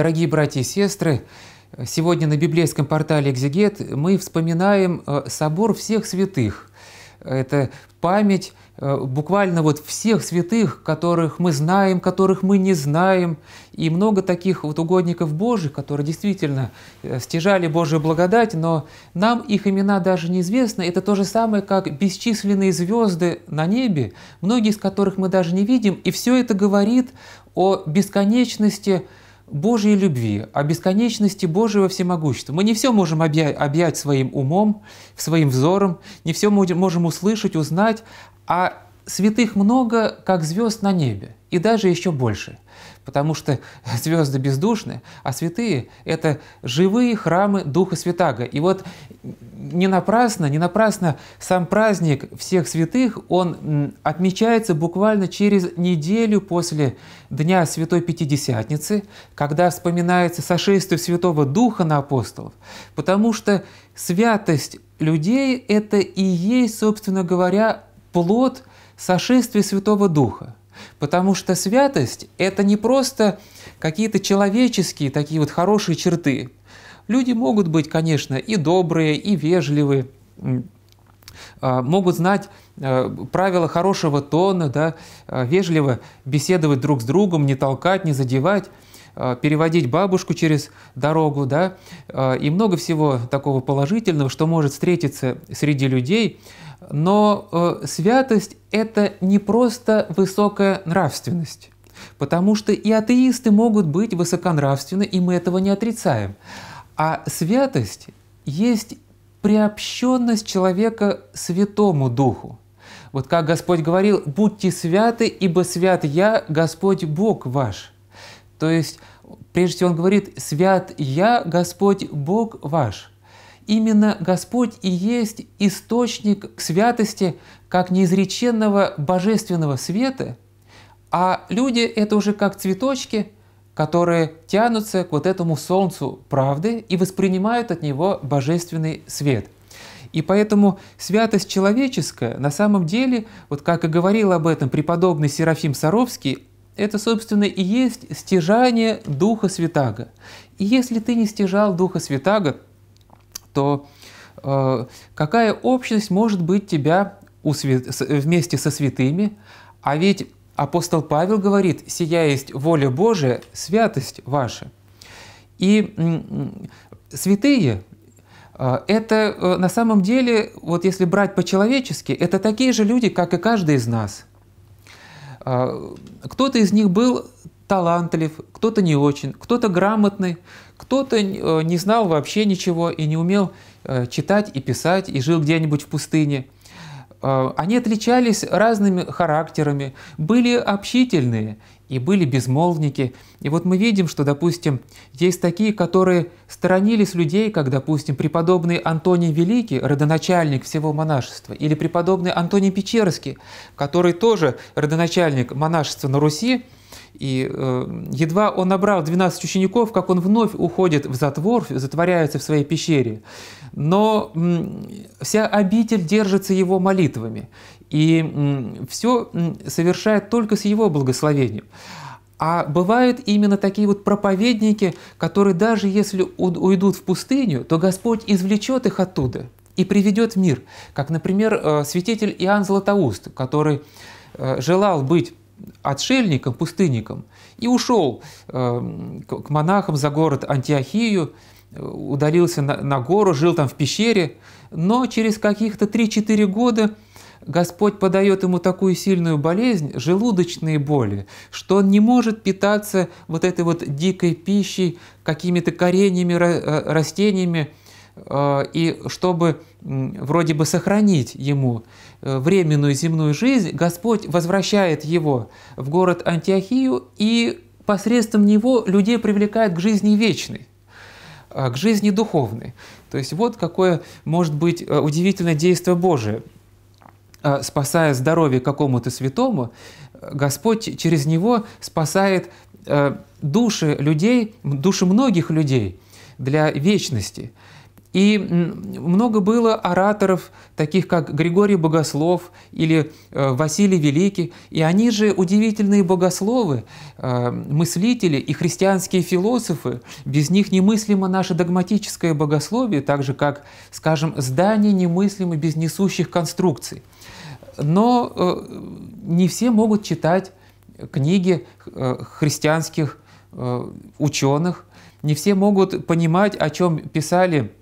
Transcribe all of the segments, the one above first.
Дорогие братья и сестры, сегодня на библейском портале «Экзегет» мы вспоминаем э, собор всех святых. Это память э, буквально вот всех святых, которых мы знаем, которых мы не знаем, и много таких вот угодников Божьих, которые действительно э, стяжали Божью благодать, но нам их имена даже неизвестны. Это то же самое, как бесчисленные звезды на небе, многие из которых мы даже не видим, и все это говорит о бесконечности Божьей любви, о бесконечности Божьего всемогущества. Мы не все можем объять, объять своим умом, своим взором, не все можем услышать, узнать, а святых много, как звезд на небе, и даже еще больше, потому что звезды бездушны, а святые – это живые храмы Духа Святаго. И вот не напрасно, не напрасно сам праздник всех святых, он отмечается буквально через неделю после Дня Святой Пятидесятницы, когда вспоминается сошествие Святого Духа на апостолов, потому что святость людей – это и есть, собственно говоря, плод сошествия Святого Духа. Потому что святость – это не просто какие-то человеческие такие вот хорошие черты – Люди могут быть, конечно, и добрые, и вежливые, а, могут знать э, правила хорошего тона, да, э, вежливо беседовать друг с другом, не толкать, не задевать э, переводить бабушку через дорогу, да, и много всего такого положительного, что может встретиться среди людей. Но святость – это не просто высокая нравственность, потому что и атеисты могут быть высоконравственны, и мы этого не отрицаем. А святость есть приобщенность человека Святому Духу. Вот как Господь говорил, «Будьте святы, ибо свят я, Господь Бог ваш». То есть, прежде всего, Он говорит, «Свят я, Господь Бог ваш». Именно Господь и есть источник к святости, как неизреченного божественного света, а люди – это уже как цветочки – которые тянутся к вот этому солнцу правды и воспринимают от него божественный свет. И поэтому святость человеческая, на самом деле, вот как и говорил об этом преподобный Серафим Саровский, это, собственно, и есть стяжание Духа Святаго. И если ты не стяжал Духа Святаго, то э, какая общность может быть тебя у свят... вместе со святыми? А ведь апостол Павел говорит, «Сия есть воля Божия, святость ваша». И святые э, – это э, на самом деле, вот если брать по-человечески, это такие же люди, как и каждый из нас. Э, кто-то из них был талантлив, кто-то не очень, кто-то грамотный, кто-то не знал вообще ничего и не умел читать и писать, и жил где-нибудь в пустыне – а, они отличались разными характерами, были общительные и были безмолвники. И вот мы видим, что, допустим, есть такие, которые сторонились людей, как, допустим, преподобный Антоний Великий, родоначальник всего монашества, или преподобный Антоний Печерский, который тоже родоначальник монашества на Руси, и э, едва он набрал 12 учеников, как он вновь уходит в затвор, затворяется в своей пещере. Но э, вся обитель держится его молитвами, и э, все совершает только с его благословением. А бывают именно такие вот проповедники, которые даже если уйдут в пустыню, то Господь извлечет их оттуда и приведет в мир. Как, например, э, святитель Иоанн Златоуст, который э, желал быть отшельником, пустынником, и ушел э, к монахам за город Антиохию, э, удалился на, гору, жил там в пещере, но через каких-то 3-4 года Господь подает ему такую сильную болезнь, желудочные боли, что он не может питаться вот этой вот дикой пищей, какими-то кореньями, э, растениями, Э, и чтобы вроде бы сохранить ему э, временную земную жизнь, Господь возвращает его в город Антиохию и посредством него людей привлекает к жизни вечной а, к жизни духовной. То есть вот какое может быть э, удивительное действие Божие. А, спасая здоровье какому-то святому, Господь через него спасает души людей, души многих людей для вечности. И много было ораторов, таких как Григорий Богослов или э, Василий Великий, и они же удивительные богословы, э, мыслители и христианские философы. Без них немыслимо наше догматическое богословие, так же как, скажем, здание немыслимо без несущих конструкций. Но э, не все могут читать книги христианских ученых, не все могут понимать, о чем писали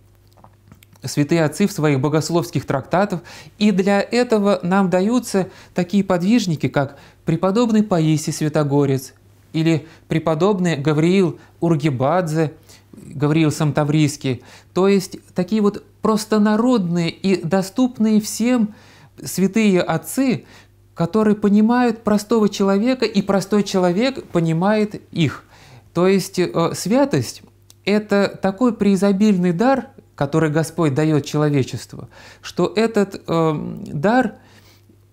святые отцы в своих богословских трактатах, и для этого нам даются такие подвижники, как преподобный Паисий Святогорец или преподобный Гавриил Ургибадзе, Гавриил Самтаврийский, то есть такие вот простонародные и доступные всем святые отцы, которые понимают простого человека, и простой человек понимает их. То есть э, святость – это такой преизобильный дар – который Господь дает человечеству, что этот э, дар,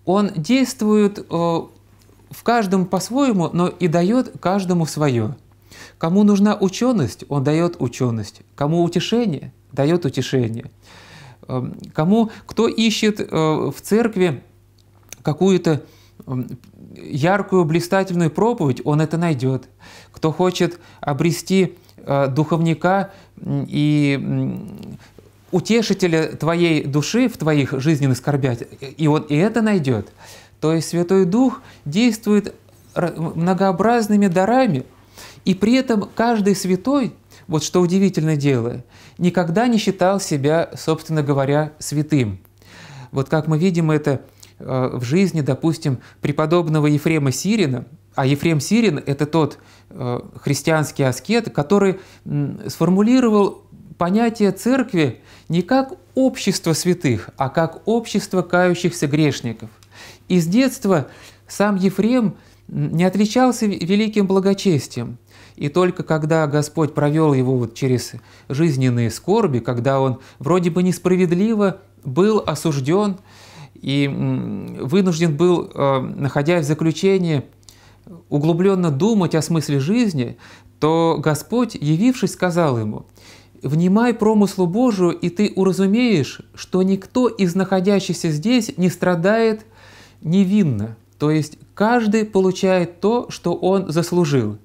он действует э, в каждом по-своему, но и дает каждому свое. Кому нужна ученость, он дает ученость. Кому утешение, дает утешение. Э, кому, кто ищет э, в церкви какую-то эм, яркую, блистательную проповедь, он это найдет. Кто хочет обрести Э, духовника и утешителя твоей души в твоих жизненных скорбях, и он и это найдет. То есть Святой Дух действует многообразными дарами, и при этом каждый святой, вот что удивительное дело, никогда не считал себя, собственно говоря, святым. Вот как мы видим это – Э, в жизни, допустим, преподобного Ефрема Сирина, а Ефрем Сирин – это тот э, христианский аскет, который сформулировал понятие церкви не как общество святых, а как общество кающихся грешников. И с детства сам Ефрем не отличался великим благочестием. И только когда Господь провел его вот через жизненные скорби, когда он вроде бы несправедливо был осужден, и вынужден был, э, находясь в заключении, углубленно думать о смысле жизни, то Господь, явившись, сказал ему, «Внимай промыслу Божию, и ты уразумеешь, что никто из находящихся здесь не страдает невинно, то есть каждый получает то, что он заслужил».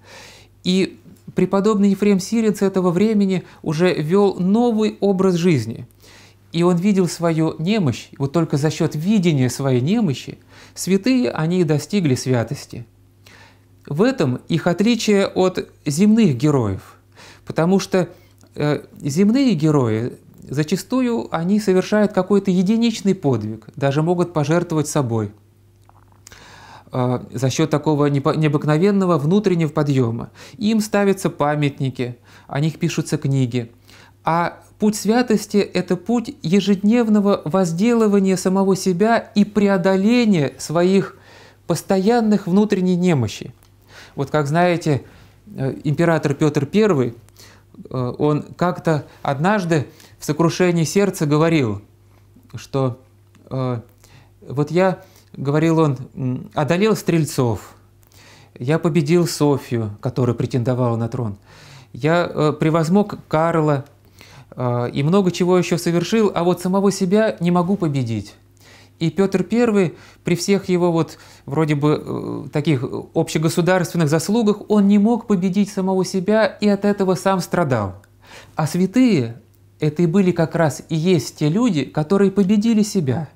И преподобный Ефрем Сирец этого времени уже вел новый образ жизни – и он видел свою немощь, вот только за счет видения своей немощи святые они и достигли святости. В этом их отличие от земных героев, потому что э, земные герои зачастую они совершают какой-то единичный подвиг, даже могут пожертвовать собой э, за счет такого необыкновенного внутреннего подъема. Им ставятся памятники, о них пишутся книги – а путь святости – это путь ежедневного возделывания самого себя и преодоления своих постоянных внутренней немощи. Вот как знаете, э, император Петр I, э, он как-то однажды в сокрушении сердца говорил, что э, вот я, говорил он, одолел стрельцов, я победил Софию, которая претендовала на трон, я превозмог Карла, а, и много чего еще совершил, а вот самого себя не могу победить. И Петр I, при всех его вот вроде бы э, таких общегосударственных заслугах, он не мог победить самого себя и от этого сам страдал. А святые – это и были как раз и есть те люди, которые победили себя.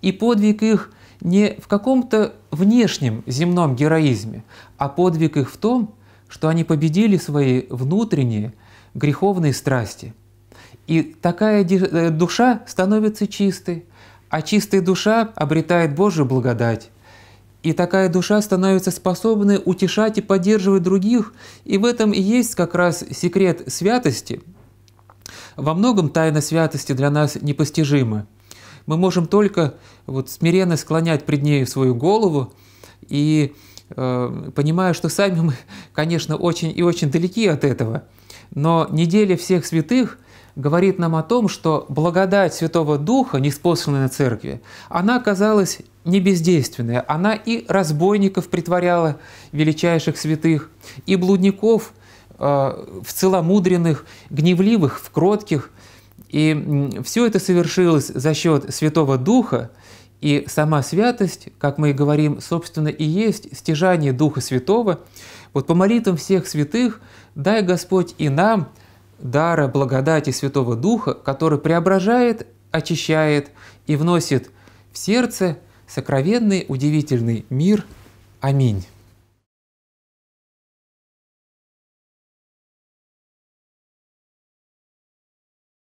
И подвиг их не в каком-то внешнем земном героизме, а подвиг их в том, что они победили свои внутренние греховные страсти – и такая э, душа становится чистой, а чистая душа обретает Божью благодать. И такая душа становится способной утешать и поддерживать других. И в этом и есть как раз секрет святости. Во многом тайна святости для нас непостижима. Мы можем только вот смиренно склонять пред ней свою голову и э, понимая, что сами мы, конечно, очень и очень далеки от этого. Но неделя всех святых – говорит нам о том, что благодать Святого Духа, неспосланная на церкви, она оказалась не бездейственная. Она и разбойников притворяла величайших святых, и блудников э, в целомудренных, гневливых, в кротких. И все это совершилось за счет Святого Духа, и сама святость, как мы и говорим, собственно, и есть стяжание Духа Святого. Вот по молитвам всех святых дай Господь и нам – дара благодати Святого Духа, который преображает, очищает и вносит в сердце сокровенный удивительный мир. Аминь.